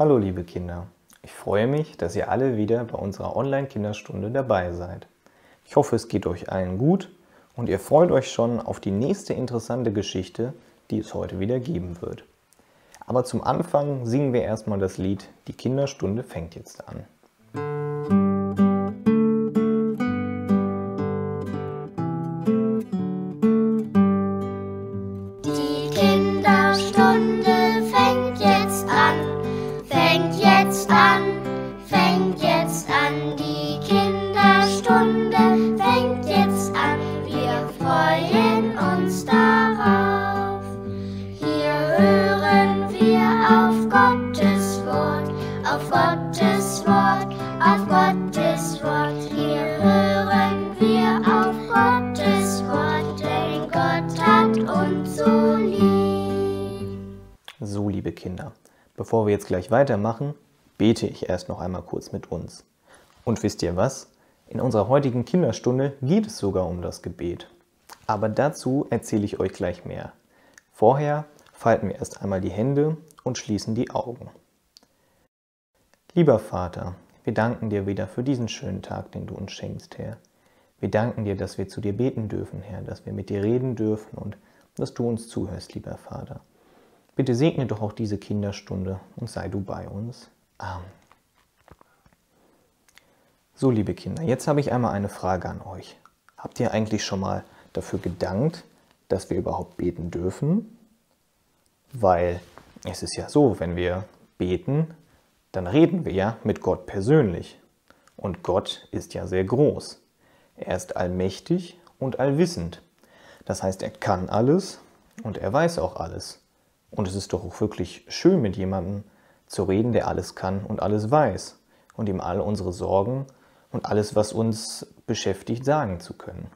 Hallo liebe Kinder, ich freue mich, dass ihr alle wieder bei unserer Online-Kinderstunde dabei seid. Ich hoffe, es geht euch allen gut und ihr freut euch schon auf die nächste interessante Geschichte, die es heute wieder geben wird. Aber zum Anfang singen wir erstmal das Lied Die Kinderstunde fängt jetzt an. auf Gottes Wort, auf Gottes Wort. Hier hören wir auf Gottes Wort, denn Gott hat uns so lieb. So, liebe Kinder, bevor wir jetzt gleich weitermachen, bete ich erst noch einmal kurz mit uns. Und wisst ihr was? In unserer heutigen Kinderstunde geht es sogar um das Gebet. Aber dazu erzähle ich euch gleich mehr. Vorher falten wir erst einmal die Hände und schließen die Augen. Lieber Vater, wir danken dir wieder für diesen schönen Tag, den du uns schenkst, Herr. Wir danken dir, dass wir zu dir beten dürfen, Herr, dass wir mit dir reden dürfen und dass du uns zuhörst, lieber Vater. Bitte segne doch auch diese Kinderstunde und sei du bei uns. Amen. So, liebe Kinder, jetzt habe ich einmal eine Frage an euch. Habt ihr eigentlich schon mal dafür gedankt, dass wir überhaupt beten dürfen? Weil es ist ja so, wenn wir beten, dann reden wir ja mit Gott persönlich. Und Gott ist ja sehr groß. Er ist allmächtig und allwissend. Das heißt, er kann alles und er weiß auch alles. Und es ist doch auch wirklich schön, mit jemandem zu reden, der alles kann und alles weiß und ihm all unsere Sorgen und alles, was uns beschäftigt, sagen zu können.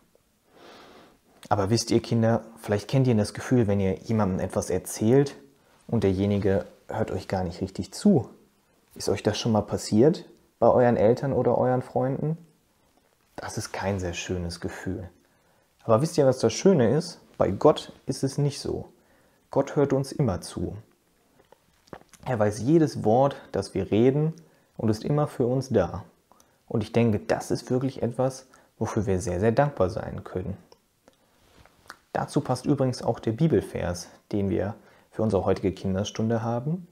Aber wisst ihr, Kinder, vielleicht kennt ihr das Gefühl, wenn ihr jemandem etwas erzählt und derjenige hört euch gar nicht richtig zu ist euch das schon mal passiert bei euren Eltern oder euren Freunden? Das ist kein sehr schönes Gefühl. Aber wisst ihr, was das Schöne ist? Bei Gott ist es nicht so. Gott hört uns immer zu. Er weiß jedes Wort, das wir reden und ist immer für uns da. Und ich denke, das ist wirklich etwas, wofür wir sehr, sehr dankbar sein können. Dazu passt übrigens auch der Bibelvers, den wir für unsere heutige Kinderstunde haben.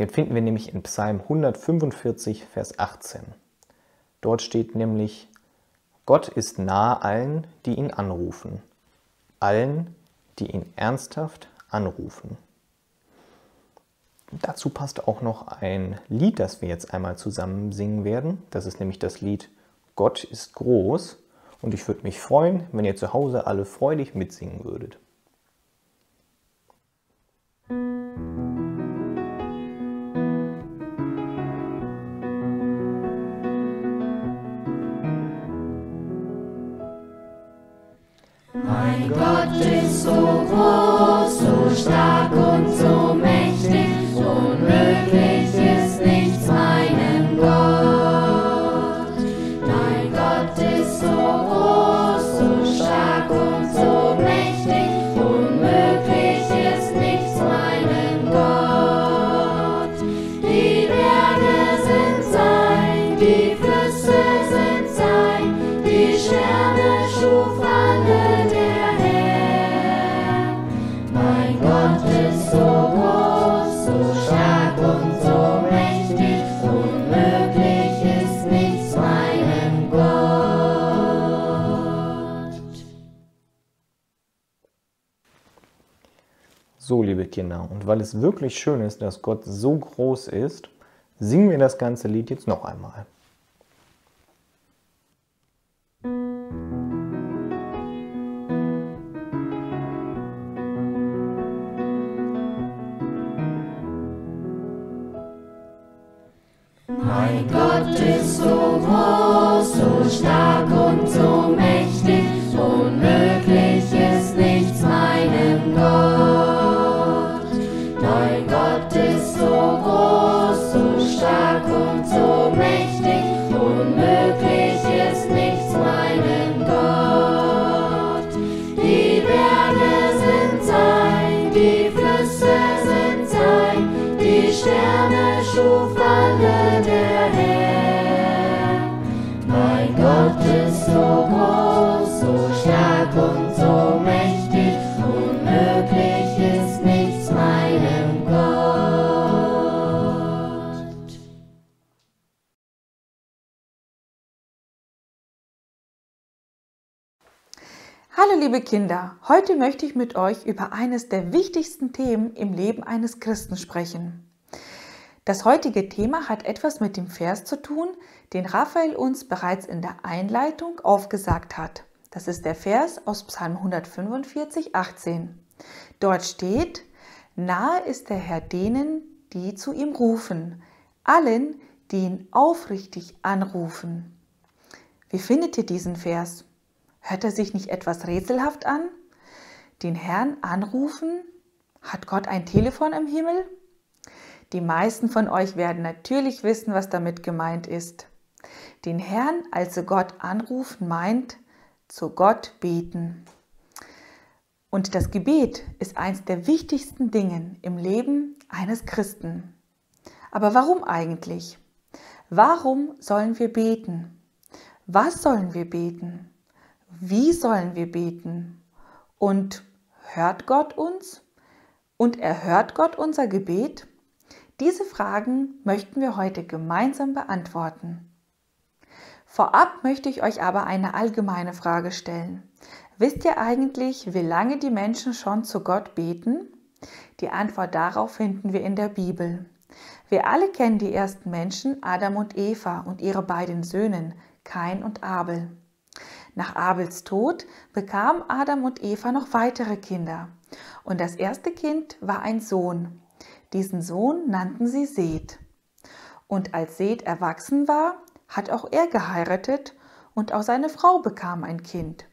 Den finden wir nämlich in Psalm 145, Vers 18. Dort steht nämlich, Gott ist nahe allen, die ihn anrufen, allen, die ihn ernsthaft anrufen. Dazu passt auch noch ein Lied, das wir jetzt einmal zusammen singen werden. Das ist nämlich das Lied Gott ist groß. Und ich würde mich freuen, wenn ihr zu Hause alle freudig mitsingen würdet. weil es wirklich schön ist, dass Gott so groß ist, singen wir das ganze Lied jetzt noch einmal. Mein Gott ist so groß, so stark und so liebe Kinder, heute möchte ich mit euch über eines der wichtigsten Themen im Leben eines Christen sprechen. Das heutige Thema hat etwas mit dem Vers zu tun, den Raphael uns bereits in der Einleitung aufgesagt hat. Das ist der Vers aus Psalm 145, 18. Dort steht, Nahe ist der Herr denen, die zu ihm rufen, allen, die ihn aufrichtig anrufen. Wie findet ihr diesen Vers? Hört er sich nicht etwas rätselhaft an? Den Herrn anrufen? Hat Gott ein Telefon im Himmel? Die meisten von euch werden natürlich wissen, was damit gemeint ist. Den Herrn, also Gott anrufen, meint zu Gott beten. Und das Gebet ist eines der wichtigsten Dinge im Leben eines Christen. Aber warum eigentlich? Warum sollen wir beten? Was sollen wir beten? wie sollen wir beten? Und hört Gott uns? Und erhört Gott unser Gebet? Diese Fragen möchten wir heute gemeinsam beantworten. Vorab möchte ich euch aber eine allgemeine Frage stellen. Wisst ihr eigentlich, wie lange die Menschen schon zu Gott beten? Die Antwort darauf finden wir in der Bibel. Wir alle kennen die ersten Menschen, Adam und Eva und ihre beiden Söhnen, Kain und Abel. Nach Abels Tod bekamen Adam und Eva noch weitere Kinder. Und das erste Kind war ein Sohn. Diesen Sohn nannten sie Seth. Und als Seth erwachsen war, hat auch er geheiratet und auch seine Frau bekam ein Kind.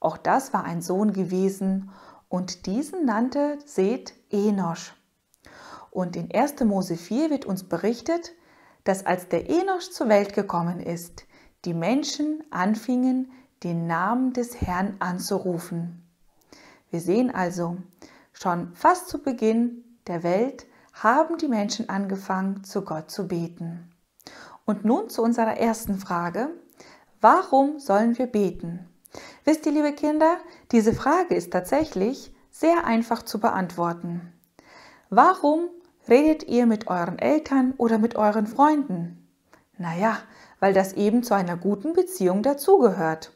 Auch das war ein Sohn gewesen und diesen nannte Seth Enosch. Und in 1. Mose 4 wird uns berichtet, dass als der Enosch zur Welt gekommen ist, die Menschen anfingen, den Namen des Herrn anzurufen. Wir sehen also, schon fast zu Beginn der Welt haben die Menschen angefangen, zu Gott zu beten. Und nun zu unserer ersten Frage. Warum sollen wir beten? Wisst ihr, liebe Kinder, diese Frage ist tatsächlich sehr einfach zu beantworten. Warum redet ihr mit euren Eltern oder mit euren Freunden? Naja, weil das eben zu einer guten Beziehung dazugehört.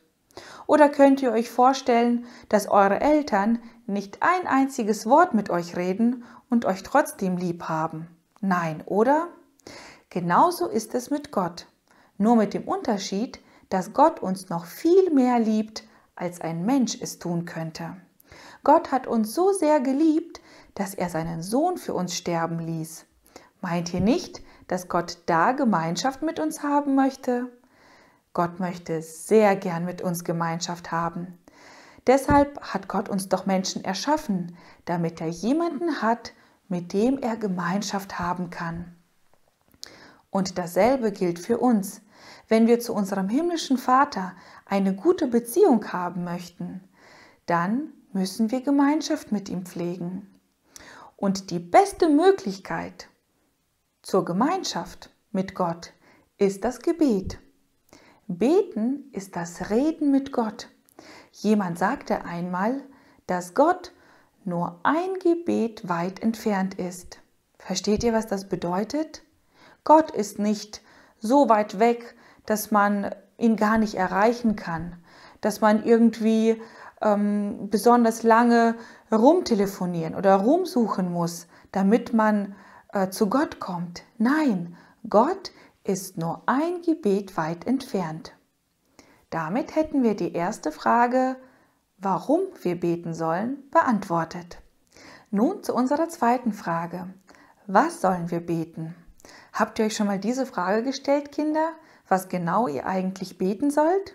Oder könnt ihr euch vorstellen, dass eure Eltern nicht ein einziges Wort mit euch reden und euch trotzdem lieb haben? Nein, oder? Genauso ist es mit Gott. Nur mit dem Unterschied, dass Gott uns noch viel mehr liebt, als ein Mensch es tun könnte. Gott hat uns so sehr geliebt, dass er seinen Sohn für uns sterben ließ. Meint ihr nicht, dass Gott da Gemeinschaft mit uns haben möchte? Gott möchte sehr gern mit uns Gemeinschaft haben. Deshalb hat Gott uns doch Menschen erschaffen, damit er jemanden hat, mit dem er Gemeinschaft haben kann. Und dasselbe gilt für uns, wenn wir zu unserem himmlischen Vater eine gute Beziehung haben möchten, dann müssen wir Gemeinschaft mit ihm pflegen. Und die beste Möglichkeit zur Gemeinschaft mit Gott ist das Gebet. Beten ist das Reden mit Gott. Jemand sagte einmal, dass Gott nur ein Gebet weit entfernt ist. Versteht ihr, was das bedeutet? Gott ist nicht so weit weg, dass man ihn gar nicht erreichen kann, dass man irgendwie ähm, besonders lange rumtelefonieren oder rumsuchen muss, damit man äh, zu Gott kommt. Nein, Gott ist nur ein Gebet weit entfernt. Damit hätten wir die erste Frage, warum wir beten sollen, beantwortet. Nun zu unserer zweiten Frage. Was sollen wir beten? Habt ihr euch schon mal diese Frage gestellt, Kinder, was genau ihr eigentlich beten sollt?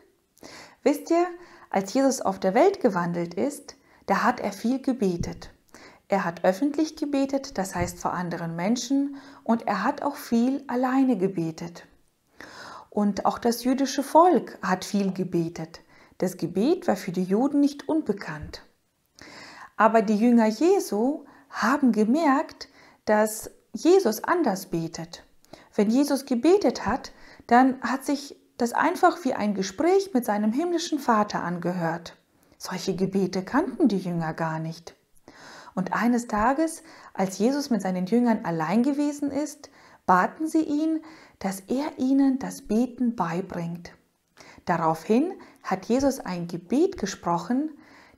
Wisst ihr, als Jesus auf der Welt gewandelt ist, da hat er viel gebetet. Er hat öffentlich gebetet, das heißt vor anderen Menschen, und er hat auch viel alleine gebetet. Und auch das jüdische Volk hat viel gebetet. Das Gebet war für die Juden nicht unbekannt. Aber die Jünger Jesu haben gemerkt, dass Jesus anders betet. Wenn Jesus gebetet hat, dann hat sich das einfach wie ein Gespräch mit seinem himmlischen Vater angehört. Solche Gebete kannten die Jünger gar nicht. Und eines Tages, als Jesus mit seinen Jüngern allein gewesen ist, baten sie ihn, dass er ihnen das Beten beibringt. Daraufhin hat Jesus ein Gebet gesprochen,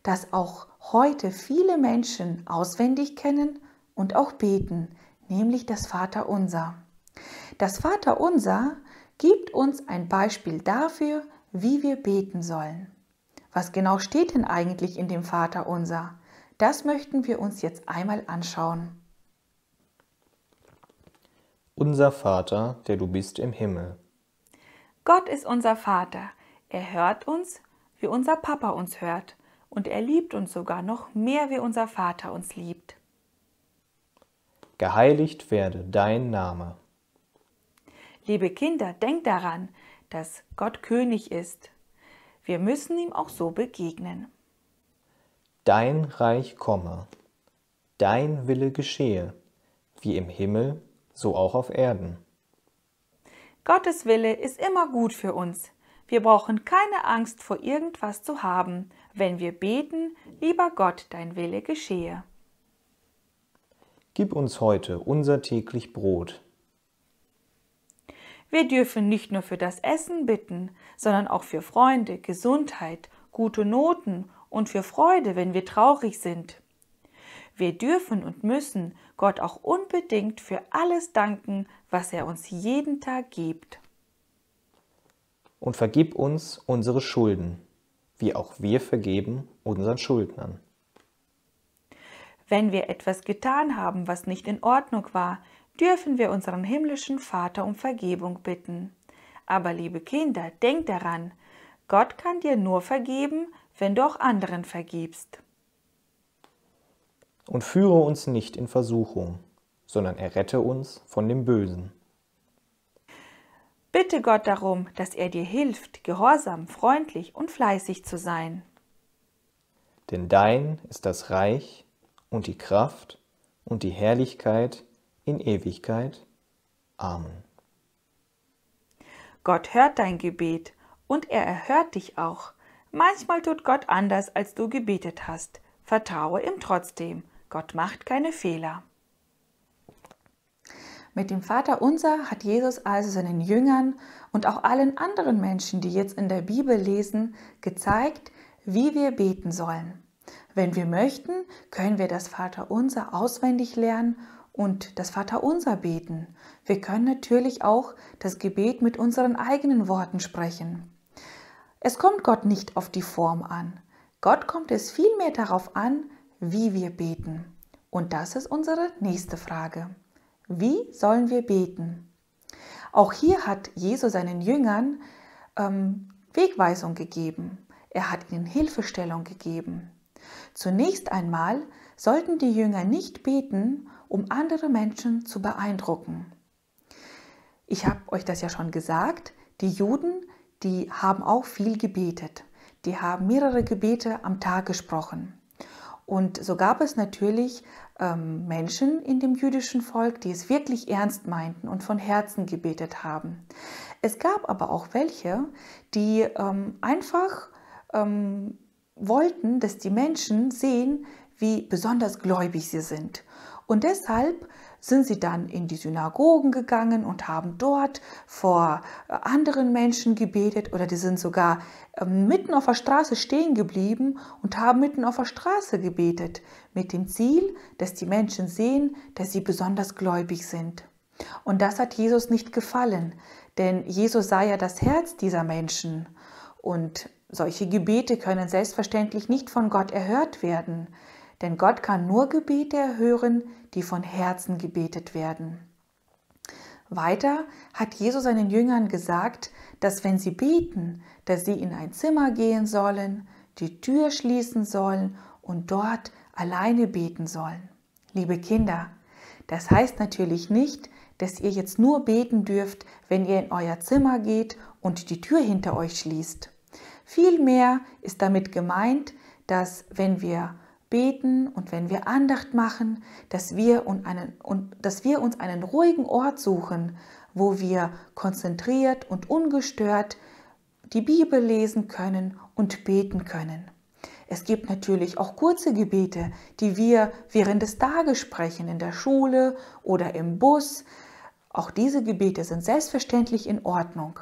das auch heute viele Menschen auswendig kennen und auch beten, nämlich das Vaterunser. Das Vaterunser gibt uns ein Beispiel dafür, wie wir beten sollen. Was genau steht denn eigentlich in dem Vaterunser? Das möchten wir uns jetzt einmal anschauen. Unser Vater, der du bist im Himmel. Gott ist unser Vater. Er hört uns, wie unser Papa uns hört. Und er liebt uns sogar noch mehr, wie unser Vater uns liebt. Geheiligt werde dein Name. Liebe Kinder, denkt daran, dass Gott König ist. Wir müssen ihm auch so begegnen. Dein Reich komme, dein Wille geschehe, wie im Himmel, so auch auf Erden. Gottes Wille ist immer gut für uns. Wir brauchen keine Angst vor irgendwas zu haben, wenn wir beten, lieber Gott, dein Wille geschehe. Gib uns heute unser täglich Brot. Wir dürfen nicht nur für das Essen bitten, sondern auch für Freunde, Gesundheit, gute Noten und für Freude, wenn wir traurig sind. Wir dürfen und müssen Gott auch unbedingt für alles danken, was er uns jeden Tag gibt. Und vergib uns unsere Schulden, wie auch wir vergeben unseren Schuldnern. Wenn wir etwas getan haben, was nicht in Ordnung war, dürfen wir unseren himmlischen Vater um Vergebung bitten. Aber liebe Kinder, denkt daran, Gott kann dir nur vergeben, wenn du auch anderen vergibst. Und führe uns nicht in Versuchung, sondern errette uns von dem Bösen. Bitte Gott darum, dass er dir hilft, gehorsam, freundlich und fleißig zu sein. Denn dein ist das Reich und die Kraft und die Herrlichkeit in Ewigkeit. Amen. Gott hört dein Gebet und er erhört dich auch Manchmal tut Gott anders, als du gebetet hast. Vertraue ihm trotzdem. Gott macht keine Fehler. Mit dem Vater unser hat Jesus also seinen Jüngern und auch allen anderen Menschen, die jetzt in der Bibel lesen, gezeigt, wie wir beten sollen. Wenn wir möchten, können wir das Vater unser auswendig lernen und das Vater unser beten. Wir können natürlich auch das Gebet mit unseren eigenen Worten sprechen. Es kommt Gott nicht auf die Form an. Gott kommt es vielmehr darauf an, wie wir beten. Und das ist unsere nächste Frage. Wie sollen wir beten? Auch hier hat Jesus seinen Jüngern ähm, Wegweisung gegeben. Er hat ihnen Hilfestellung gegeben. Zunächst einmal sollten die Jünger nicht beten, um andere Menschen zu beeindrucken. Ich habe euch das ja schon gesagt, die Juden die haben auch viel gebetet. Die haben mehrere Gebete am Tag gesprochen. Und so gab es natürlich ähm, Menschen in dem jüdischen Volk, die es wirklich ernst meinten und von Herzen gebetet haben. Es gab aber auch welche, die ähm, einfach ähm, wollten, dass die Menschen sehen, wie besonders gläubig sie sind. Und deshalb sind sie dann in die Synagogen gegangen und haben dort vor äh, anderen Menschen gebetet oder die sind sogar ähm, mitten auf der Straße stehen geblieben und haben mitten auf der Straße gebetet mit dem Ziel, dass die Menschen sehen, dass sie besonders gläubig sind. Und das hat Jesus nicht gefallen, denn Jesus sah ja das Herz dieser Menschen und solche Gebete können selbstverständlich nicht von Gott erhört werden. Denn Gott kann nur Gebete erhören, die von Herzen gebetet werden. Weiter hat Jesus seinen Jüngern gesagt, dass wenn sie beten, dass sie in ein Zimmer gehen sollen, die Tür schließen sollen und dort alleine beten sollen. Liebe Kinder, das heißt natürlich nicht, dass ihr jetzt nur beten dürft, wenn ihr in euer Zimmer geht und die Tür hinter euch schließt. Vielmehr ist damit gemeint, dass wenn wir beten und wenn wir Andacht machen, dass wir, und einen, und, dass wir uns einen ruhigen Ort suchen, wo wir konzentriert und ungestört die Bibel lesen können und beten können. Es gibt natürlich auch kurze Gebete, die wir während des Tages sprechen, in der Schule oder im Bus. Auch diese Gebete sind selbstverständlich in Ordnung.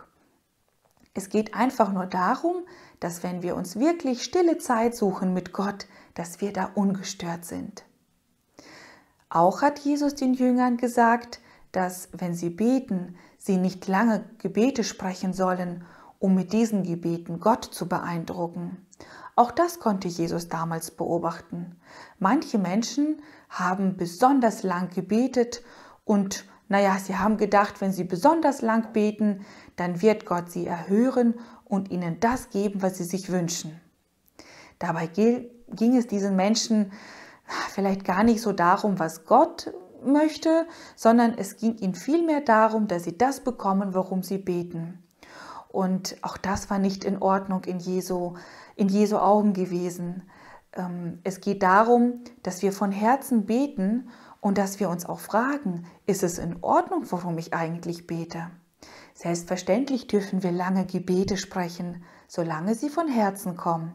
Es geht einfach nur darum, dass wenn wir uns wirklich stille Zeit suchen mit Gott, dass wir da ungestört sind. Auch hat Jesus den Jüngern gesagt, dass wenn sie beten, sie nicht lange Gebete sprechen sollen, um mit diesen Gebeten Gott zu beeindrucken. Auch das konnte Jesus damals beobachten. Manche Menschen haben besonders lang gebetet und naja, sie haben gedacht, wenn sie besonders lang beten, dann wird Gott sie erhören und ihnen das geben, was sie sich wünschen. Dabei ging es diesen Menschen vielleicht gar nicht so darum, was Gott möchte, sondern es ging ihnen vielmehr darum, dass sie das bekommen, worum sie beten. Und auch das war nicht in Ordnung in Jesu, in Jesu Augen gewesen. Ähm, es geht darum, dass wir von Herzen beten und dass wir uns auch fragen, ist es in Ordnung, worum ich eigentlich bete? Selbstverständlich dürfen wir lange Gebete sprechen, solange sie von Herzen kommen.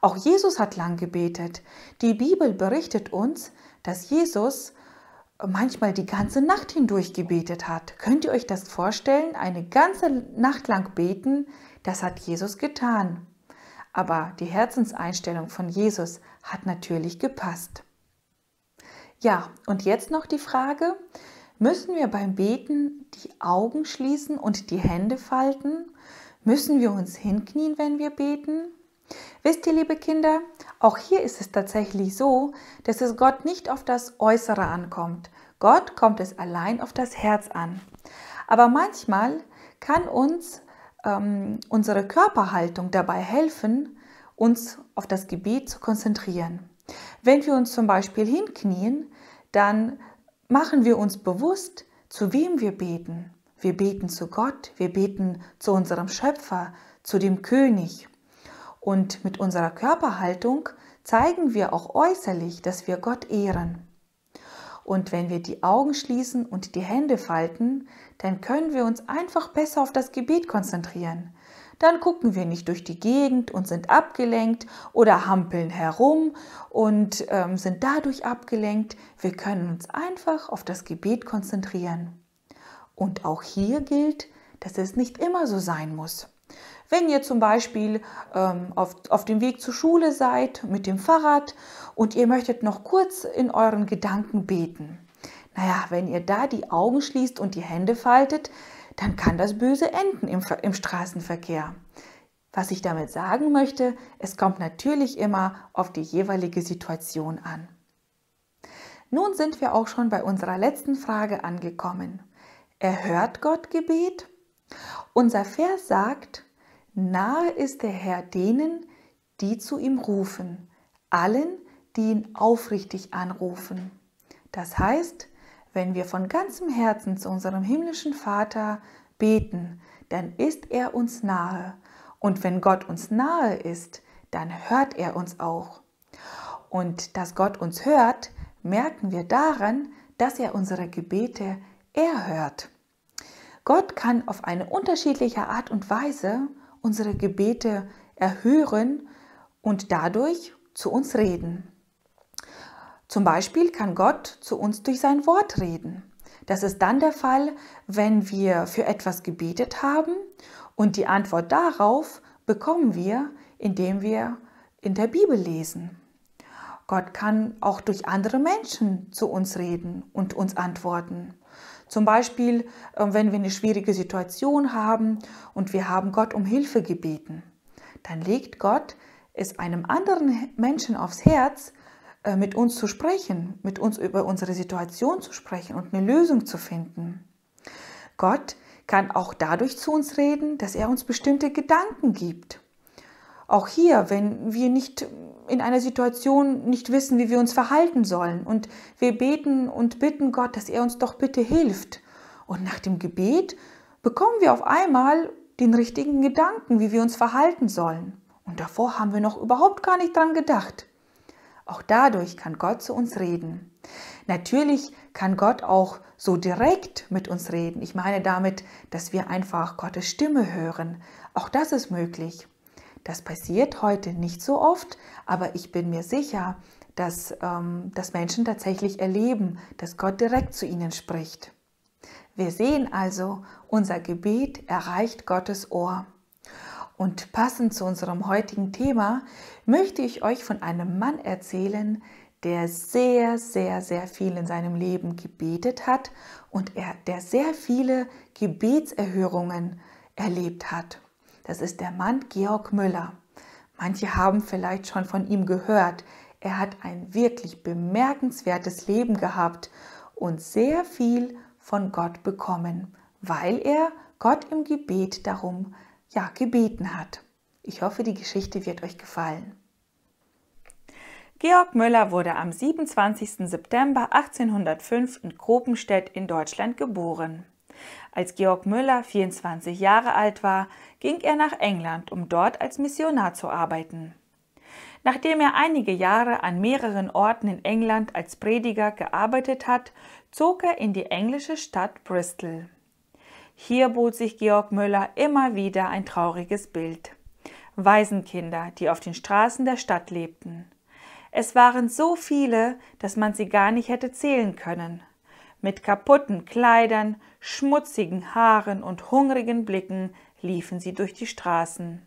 Auch Jesus hat lang gebetet. Die Bibel berichtet uns, dass Jesus manchmal die ganze Nacht hindurch gebetet hat. Könnt ihr euch das vorstellen? Eine ganze Nacht lang beten, das hat Jesus getan. Aber die Herzenseinstellung von Jesus hat natürlich gepasst. Ja, und jetzt noch die Frage, müssen wir beim Beten die Augen schließen und die Hände falten? Müssen wir uns hinknien, wenn wir beten? Wisst ihr, liebe Kinder, auch hier ist es tatsächlich so, dass es Gott nicht auf das Äußere ankommt. Gott kommt es allein auf das Herz an. Aber manchmal kann uns ähm, unsere Körperhaltung dabei helfen, uns auf das Gebet zu konzentrieren. Wenn wir uns zum Beispiel hinknien, dann machen wir uns bewusst, zu wem wir beten. Wir beten zu Gott, wir beten zu unserem Schöpfer, zu dem König. Und mit unserer Körperhaltung zeigen wir auch äußerlich, dass wir Gott ehren. Und wenn wir die Augen schließen und die Hände falten, dann können wir uns einfach besser auf das Gebet konzentrieren. Dann gucken wir nicht durch die Gegend und sind abgelenkt oder hampeln herum und ähm, sind dadurch abgelenkt. Wir können uns einfach auf das Gebet konzentrieren. Und auch hier gilt, dass es nicht immer so sein muss. Wenn ihr zum Beispiel ähm, auf, auf dem Weg zur Schule seid mit dem Fahrrad und ihr möchtet noch kurz in euren Gedanken beten, naja, wenn ihr da die Augen schließt und die Hände faltet, dann kann das Böse enden im, im Straßenverkehr. Was ich damit sagen möchte, es kommt natürlich immer auf die jeweilige Situation an. Nun sind wir auch schon bei unserer letzten Frage angekommen. Erhört Gott Gebet? Unser Vers sagt, nahe ist der Herr denen, die zu ihm rufen, allen, die ihn aufrichtig anrufen. Das heißt, wenn wir von ganzem Herzen zu unserem himmlischen Vater beten, dann ist er uns nahe. Und wenn Gott uns nahe ist, dann hört er uns auch. Und dass Gott uns hört, merken wir daran, dass er unsere Gebete er hört. Gott kann auf eine unterschiedliche Art und Weise unsere Gebete erhören und dadurch zu uns reden. Zum Beispiel kann Gott zu uns durch sein Wort reden. Das ist dann der Fall, wenn wir für etwas gebetet haben und die Antwort darauf bekommen wir, indem wir in der Bibel lesen. Gott kann auch durch andere Menschen zu uns reden und uns antworten. Zum Beispiel, äh, wenn wir eine schwierige Situation haben und wir haben Gott um Hilfe gebeten, dann legt Gott es einem anderen Menschen aufs Herz, äh, mit uns zu sprechen, mit uns über unsere Situation zu sprechen und eine Lösung zu finden. Gott kann auch dadurch zu uns reden, dass er uns bestimmte Gedanken gibt. Auch hier, wenn wir nicht in einer Situation nicht wissen, wie wir uns verhalten sollen und wir beten und bitten Gott, dass er uns doch bitte hilft. Und nach dem Gebet bekommen wir auf einmal den richtigen Gedanken, wie wir uns verhalten sollen. Und davor haben wir noch überhaupt gar nicht dran gedacht. Auch dadurch kann Gott zu uns reden. Natürlich kann Gott auch so direkt mit uns reden. Ich meine damit, dass wir einfach Gottes Stimme hören. Auch das ist möglich. Das passiert heute nicht so oft, aber ich bin mir sicher, dass, ähm, dass Menschen tatsächlich erleben, dass Gott direkt zu ihnen spricht. Wir sehen also, unser Gebet erreicht Gottes Ohr. Und passend zu unserem heutigen Thema möchte ich euch von einem Mann erzählen, der sehr, sehr, sehr viel in seinem Leben gebetet hat und er, der sehr viele Gebetserhörungen erlebt hat. Das ist der Mann Georg Müller. Manche haben vielleicht schon von ihm gehört. Er hat ein wirklich bemerkenswertes Leben gehabt und sehr viel von Gott bekommen, weil er Gott im Gebet darum ja gebeten hat. Ich hoffe, die Geschichte wird euch gefallen. Georg Müller wurde am 27. September 1805 in Kropenstedt in Deutschland geboren. Als Georg Müller 24 Jahre alt war, ging er nach England, um dort als Missionar zu arbeiten. Nachdem er einige Jahre an mehreren Orten in England als Prediger gearbeitet hat, zog er in die englische Stadt Bristol. Hier bot sich Georg Müller immer wieder ein trauriges Bild. Waisenkinder, die auf den Straßen der Stadt lebten. Es waren so viele, dass man sie gar nicht hätte zählen können. Mit kaputten Kleidern, schmutzigen Haaren und hungrigen Blicken liefen sie durch die Straßen.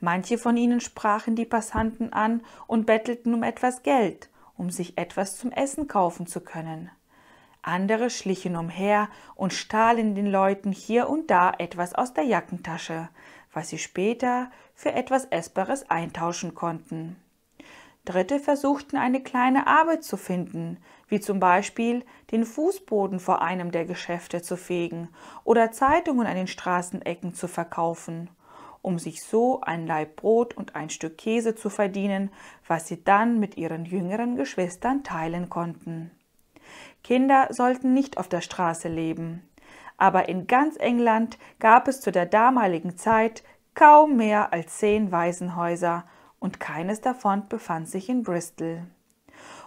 Manche von ihnen sprachen die Passanten an und bettelten um etwas Geld, um sich etwas zum Essen kaufen zu können. Andere schlichen umher und stahlen den Leuten hier und da etwas aus der Jackentasche, was sie später für etwas Essbares eintauschen konnten. Dritte versuchten eine kleine Arbeit zu finden, wie zum Beispiel den Fußboden vor einem der Geschäfte zu fegen oder Zeitungen an den Straßenecken zu verkaufen, um sich so ein Laib Brot und ein Stück Käse zu verdienen, was sie dann mit ihren jüngeren Geschwistern teilen konnten. Kinder sollten nicht auf der Straße leben, aber in ganz England gab es zu der damaligen Zeit kaum mehr als zehn Waisenhäuser, und keines davon befand sich in Bristol.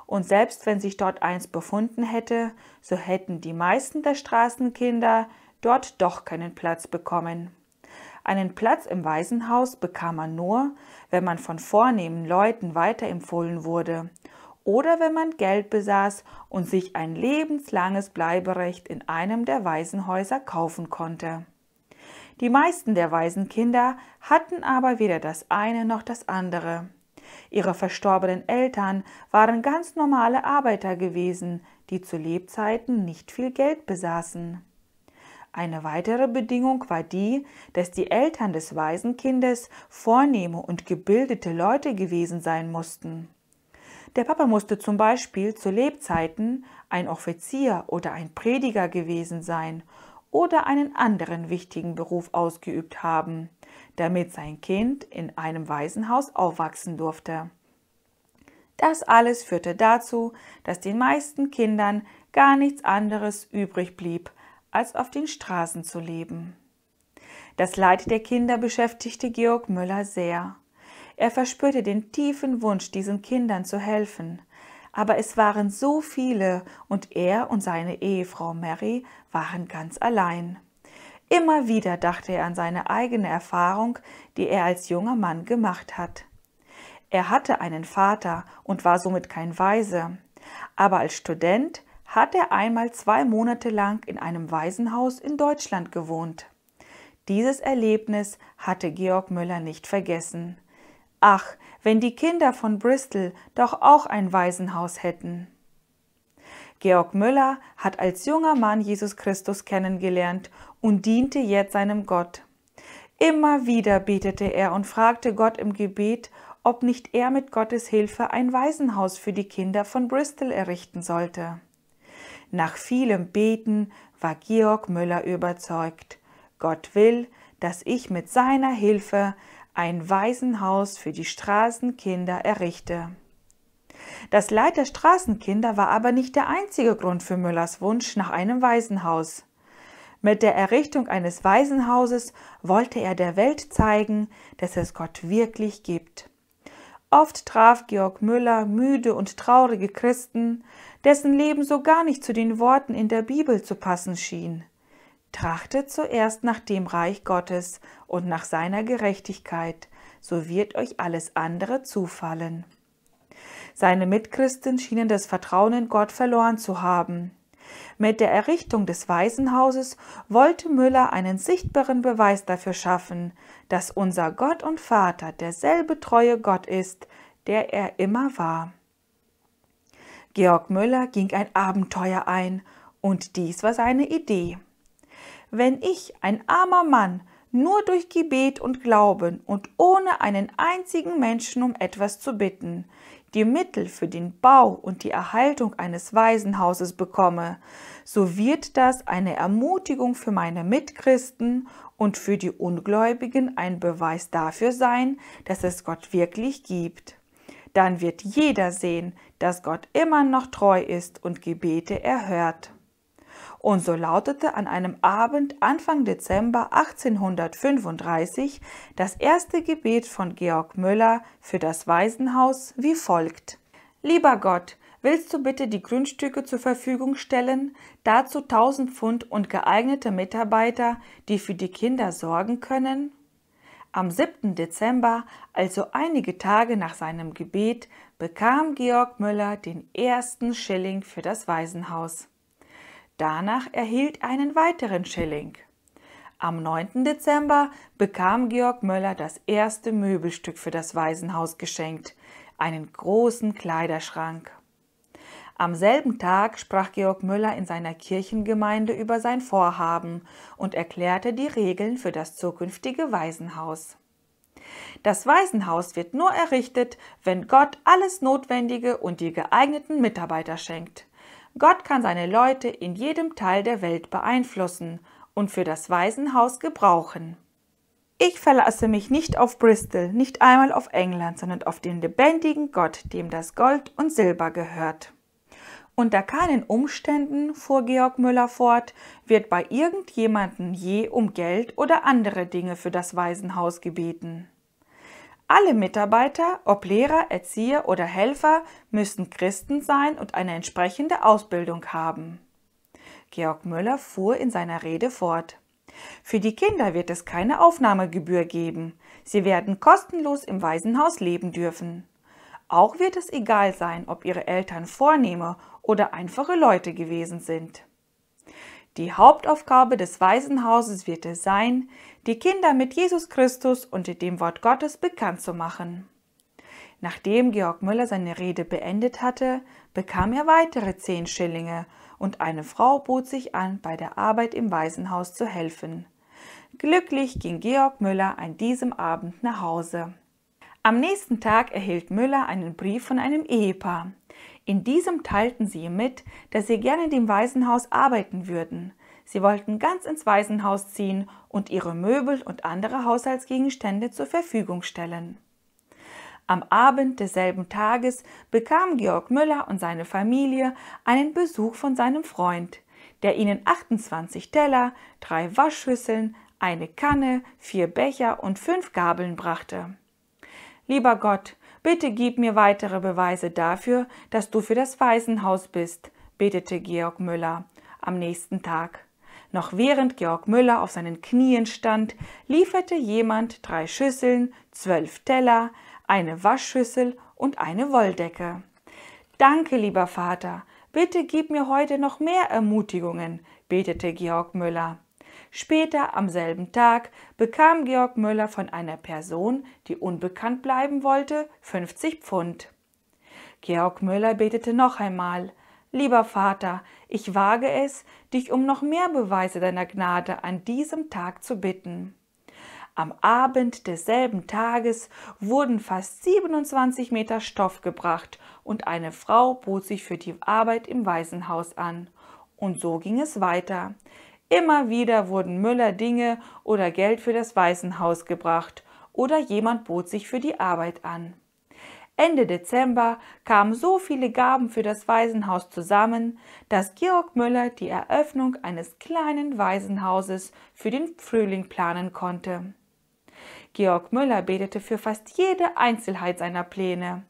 Und selbst wenn sich dort eins befunden hätte, so hätten die meisten der Straßenkinder dort doch keinen Platz bekommen. Einen Platz im Waisenhaus bekam man nur, wenn man von vornehmen Leuten weiterempfohlen wurde oder wenn man Geld besaß und sich ein lebenslanges Bleiberecht in einem der Waisenhäuser kaufen konnte. Die meisten der Waisenkinder hatten aber weder das eine noch das andere. Ihre verstorbenen Eltern waren ganz normale Arbeiter gewesen, die zu Lebzeiten nicht viel Geld besaßen. Eine weitere Bedingung war die, dass die Eltern des Waisenkindes vornehme und gebildete Leute gewesen sein mussten. Der Papa musste zum Beispiel zu Lebzeiten ein Offizier oder ein Prediger gewesen sein oder einen anderen wichtigen Beruf ausgeübt haben damit sein Kind in einem Waisenhaus aufwachsen durfte. Das alles führte dazu, dass den meisten Kindern gar nichts anderes übrig blieb, als auf den Straßen zu leben. Das Leid der Kinder beschäftigte Georg Müller sehr. Er verspürte den tiefen Wunsch, diesen Kindern zu helfen. Aber es waren so viele und er und seine Ehefrau Mary waren ganz allein. Immer wieder dachte er an seine eigene Erfahrung, die er als junger Mann gemacht hat. Er hatte einen Vater und war somit kein Weise. aber als Student hat er einmal zwei Monate lang in einem Waisenhaus in Deutschland gewohnt. Dieses Erlebnis hatte Georg Müller nicht vergessen. Ach, wenn die Kinder von Bristol doch auch ein Waisenhaus hätten. Georg Müller hat als junger Mann Jesus Christus kennengelernt und diente jetzt seinem Gott. Immer wieder betete er und fragte Gott im Gebet, ob nicht er mit Gottes Hilfe ein Waisenhaus für die Kinder von Bristol errichten sollte. Nach vielem Beten war Georg Müller überzeugt, Gott will, dass ich mit seiner Hilfe ein Waisenhaus für die Straßenkinder errichte. Das Leid der Straßenkinder war aber nicht der einzige Grund für Müllers Wunsch nach einem Waisenhaus. Mit der Errichtung eines Waisenhauses wollte er der Welt zeigen, dass es Gott wirklich gibt. Oft traf Georg Müller müde und traurige Christen, dessen Leben so gar nicht zu den Worten in der Bibel zu passen schien. Trachtet zuerst nach dem Reich Gottes und nach seiner Gerechtigkeit, so wird euch alles andere zufallen. Seine Mitchristen schienen das Vertrauen in Gott verloren zu haben. Mit der Errichtung des Waisenhauses wollte Müller einen sichtbaren Beweis dafür schaffen, dass unser Gott und Vater derselbe treue Gott ist, der er immer war. Georg Müller ging ein Abenteuer ein, und dies war seine Idee. Wenn ich, ein armer Mann, nur durch Gebet und Glauben und ohne einen einzigen Menschen um etwas zu bitten, die Mittel für den Bau und die Erhaltung eines Waisenhauses bekomme, so wird das eine Ermutigung für meine Mitchristen und für die Ungläubigen ein Beweis dafür sein, dass es Gott wirklich gibt. Dann wird jeder sehen, dass Gott immer noch treu ist und Gebete erhört und so lautete an einem Abend Anfang Dezember 1835 das erste Gebet von Georg Müller für das Waisenhaus wie folgt. Lieber Gott, willst du bitte die Grundstücke zur Verfügung stellen, dazu 1000 Pfund und geeignete Mitarbeiter, die für die Kinder sorgen können? Am 7. Dezember, also einige Tage nach seinem Gebet, bekam Georg Müller den ersten Schilling für das Waisenhaus. Danach erhielt einen weiteren Schilling. Am 9. Dezember bekam Georg Möller das erste Möbelstück für das Waisenhaus geschenkt, einen großen Kleiderschrank. Am selben Tag sprach Georg Müller in seiner Kirchengemeinde über sein Vorhaben und erklärte die Regeln für das zukünftige Waisenhaus. Das Waisenhaus wird nur errichtet, wenn Gott alles Notwendige und die geeigneten Mitarbeiter schenkt. Gott kann seine Leute in jedem Teil der Welt beeinflussen und für das Waisenhaus gebrauchen. Ich verlasse mich nicht auf Bristol, nicht einmal auf England, sondern auf den lebendigen Gott, dem das Gold und Silber gehört. Unter keinen Umständen, fuhr Georg Müller fort, wird bei irgendjemanden je um Geld oder andere Dinge für das Waisenhaus gebeten. Alle Mitarbeiter, ob Lehrer, Erzieher oder Helfer, müssen Christen sein und eine entsprechende Ausbildung haben. Georg Müller fuhr in seiner Rede fort. Für die Kinder wird es keine Aufnahmegebühr geben. Sie werden kostenlos im Waisenhaus leben dürfen. Auch wird es egal sein, ob ihre Eltern vornehme oder einfache Leute gewesen sind. Die Hauptaufgabe des Waisenhauses wird es sein, die Kinder mit Jesus Christus und dem Wort Gottes bekannt zu machen. Nachdem Georg Müller seine Rede beendet hatte, bekam er weitere zehn Schillinge und eine Frau bot sich an, bei der Arbeit im Waisenhaus zu helfen. Glücklich ging Georg Müller an diesem Abend nach Hause. Am nächsten Tag erhielt Müller einen Brief von einem Ehepaar. In diesem teilten sie ihm mit, dass sie gerne in dem Waisenhaus arbeiten würden. Sie wollten ganz ins Waisenhaus ziehen und ihre Möbel und andere Haushaltsgegenstände zur Verfügung stellen. Am Abend desselben Tages bekam Georg Müller und seine Familie einen Besuch von seinem Freund, der ihnen 28 Teller, drei Waschschüsseln, eine Kanne, vier Becher und fünf Gabeln brachte. Lieber Gott, Bitte gib mir weitere Beweise dafür, dass du für das Waisenhaus bist, betete Georg Müller am nächsten Tag. Noch während Georg Müller auf seinen Knien stand, lieferte jemand drei Schüsseln, zwölf Teller, eine Waschschüssel und eine Wolldecke. Danke, lieber Vater, bitte gib mir heute noch mehr Ermutigungen, betete Georg Müller. Später am selben Tag bekam Georg Möller von einer Person, die unbekannt bleiben wollte, 50 Pfund. Georg Möller betete noch einmal. Lieber Vater, ich wage es, dich um noch mehr Beweise deiner Gnade an diesem Tag zu bitten. Am Abend desselben Tages wurden fast 27 Meter Stoff gebracht und eine Frau bot sich für die Arbeit im Waisenhaus an. Und so ging es weiter. Immer wieder wurden Müller Dinge oder Geld für das Waisenhaus gebracht oder jemand bot sich für die Arbeit an. Ende Dezember kamen so viele Gaben für das Waisenhaus zusammen, dass Georg Müller die Eröffnung eines kleinen Waisenhauses für den Frühling planen konnte. Georg Müller betete für fast jede Einzelheit seiner Pläne.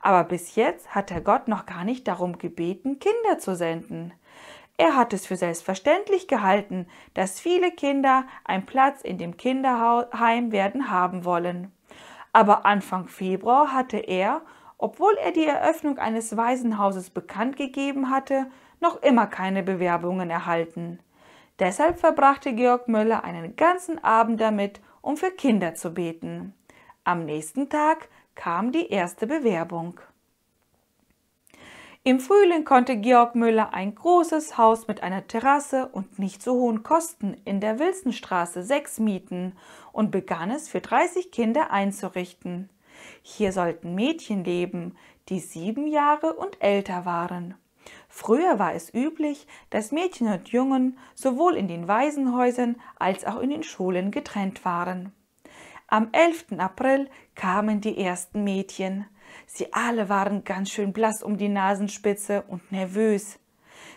Aber bis jetzt hat der Gott noch gar nicht darum gebeten, Kinder zu senden. Er hat es für selbstverständlich gehalten, dass viele Kinder einen Platz in dem Kinderheim werden haben wollen. Aber Anfang Februar hatte er, obwohl er die Eröffnung eines Waisenhauses bekannt gegeben hatte, noch immer keine Bewerbungen erhalten. Deshalb verbrachte Georg Müller einen ganzen Abend damit, um für Kinder zu beten. Am nächsten Tag kam die erste Bewerbung. Im Frühling konnte Georg Müller ein großes Haus mit einer Terrasse und nicht so hohen Kosten in der Wilsonstraße 6 mieten und begann es für 30 Kinder einzurichten. Hier sollten Mädchen leben, die sieben Jahre und älter waren. Früher war es üblich, dass Mädchen und Jungen sowohl in den Waisenhäusern als auch in den Schulen getrennt waren. Am 11. April kamen die ersten Mädchen. Sie alle waren ganz schön blass um die Nasenspitze und nervös.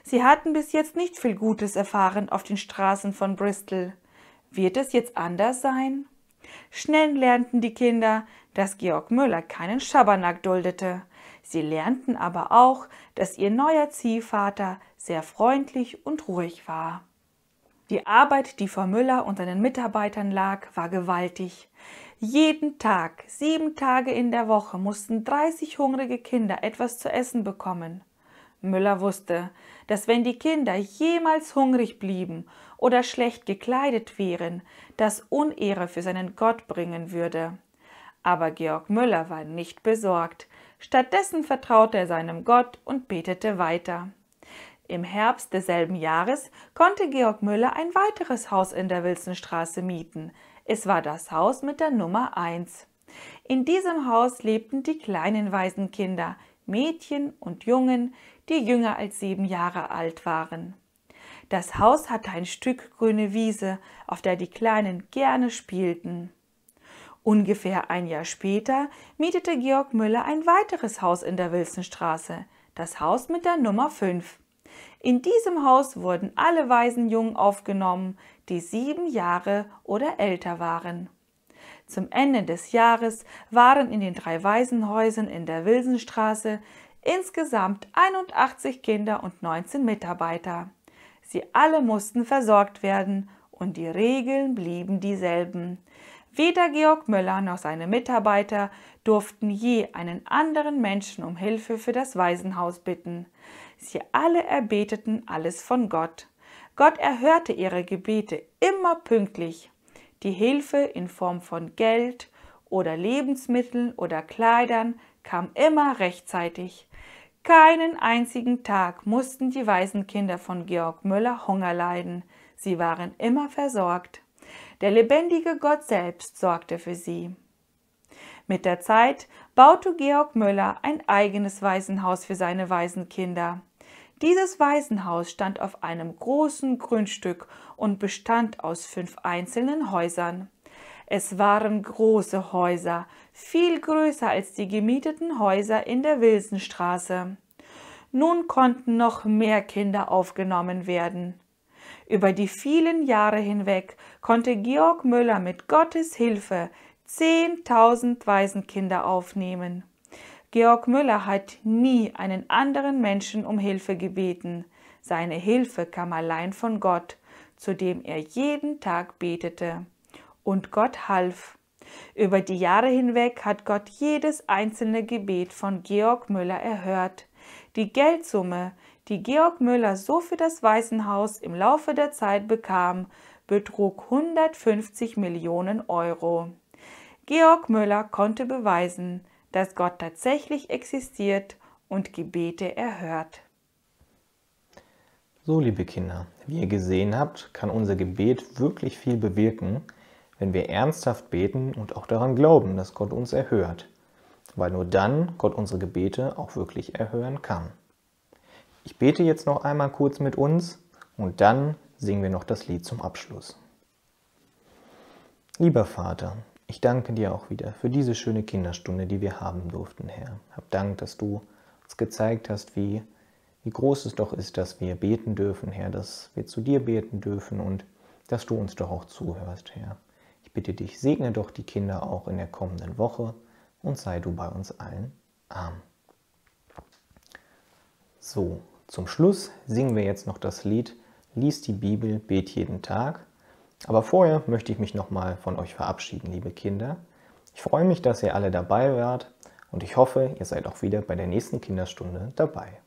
Sie hatten bis jetzt nicht viel Gutes erfahren auf den Straßen von Bristol. Wird es jetzt anders sein? Schnell lernten die Kinder, dass Georg Müller keinen Schabernack duldete. Sie lernten aber auch, dass ihr neuer Ziehvater sehr freundlich und ruhig war. Die Arbeit, die vor Müller und seinen Mitarbeitern lag, war gewaltig. Jeden Tag, sieben Tage in der Woche mussten 30 hungrige Kinder etwas zu essen bekommen. Müller wusste, dass wenn die Kinder jemals hungrig blieben oder schlecht gekleidet wären, das Unehre für seinen Gott bringen würde. Aber Georg Müller war nicht besorgt. Stattdessen vertraute er seinem Gott und betete weiter. Im Herbst desselben Jahres konnte Georg Müller ein weiteres Haus in der Wilsonstraße mieten, es war das Haus mit der Nummer 1. In diesem Haus lebten die kleinen Waisenkinder, Mädchen und Jungen, die jünger als sieben Jahre alt waren. Das Haus hatte ein Stück grüne Wiese, auf der die Kleinen gerne spielten. Ungefähr ein Jahr später mietete Georg Müller ein weiteres Haus in der Wilsenstraße, das Haus mit der Nummer 5. In diesem Haus wurden alle Waisenjungen aufgenommen, die sieben Jahre oder älter waren. Zum Ende des Jahres waren in den drei Waisenhäusern in der Wilsenstraße insgesamt 81 Kinder und 19 Mitarbeiter. Sie alle mussten versorgt werden und die Regeln blieben dieselben. Weder Georg Müller noch seine Mitarbeiter durften je einen anderen Menschen um Hilfe für das Waisenhaus bitten. Sie alle erbeteten alles von Gott. Gott erhörte ihre Gebete immer pünktlich. Die Hilfe in Form von Geld oder Lebensmitteln oder Kleidern kam immer rechtzeitig. Keinen einzigen Tag mussten die Waisenkinder von Georg Müller Hunger leiden. Sie waren immer versorgt. Der lebendige Gott selbst sorgte für sie. Mit der Zeit baute Georg Müller ein eigenes Waisenhaus für seine Waisenkinder. Dieses Waisenhaus stand auf einem großen Grundstück und bestand aus fünf einzelnen Häusern. Es waren große Häuser, viel größer als die gemieteten Häuser in der Wilsenstraße. Nun konnten noch mehr Kinder aufgenommen werden. Über die vielen Jahre hinweg konnte Georg Müller mit Gottes Hilfe 10.000 Waisenkinder aufnehmen. Georg Müller hat nie einen anderen Menschen um Hilfe gebeten. Seine Hilfe kam allein von Gott, zu dem er jeden Tag betete. Und Gott half. Über die Jahre hinweg hat Gott jedes einzelne Gebet von Georg Müller erhört. Die Geldsumme, die Georg Müller so für das Waisenhaus im Laufe der Zeit bekam, betrug 150 Millionen Euro. Georg Müller konnte beweisen, dass Gott tatsächlich existiert und Gebete erhört. So, liebe Kinder, wie ihr gesehen habt, kann unser Gebet wirklich viel bewirken, wenn wir ernsthaft beten und auch daran glauben, dass Gott uns erhört, weil nur dann Gott unsere Gebete auch wirklich erhören kann. Ich bete jetzt noch einmal kurz mit uns und dann singen wir noch das Lied zum Abschluss. Lieber Vater, ich danke dir auch wieder für diese schöne Kinderstunde, die wir haben durften, Herr. Hab Dank, dass du uns gezeigt hast, wie, wie groß es doch ist, dass wir beten dürfen, Herr, dass wir zu dir beten dürfen und dass du uns doch auch zuhörst, Herr. Ich bitte dich, segne doch die Kinder auch in der kommenden Woche und sei du bei uns allen. Amen. So, zum Schluss singen wir jetzt noch das Lied Lies die Bibel, bet jeden Tag. Aber vorher möchte ich mich nochmal von euch verabschieden, liebe Kinder. Ich freue mich, dass ihr alle dabei wart und ich hoffe, ihr seid auch wieder bei der nächsten Kinderstunde dabei.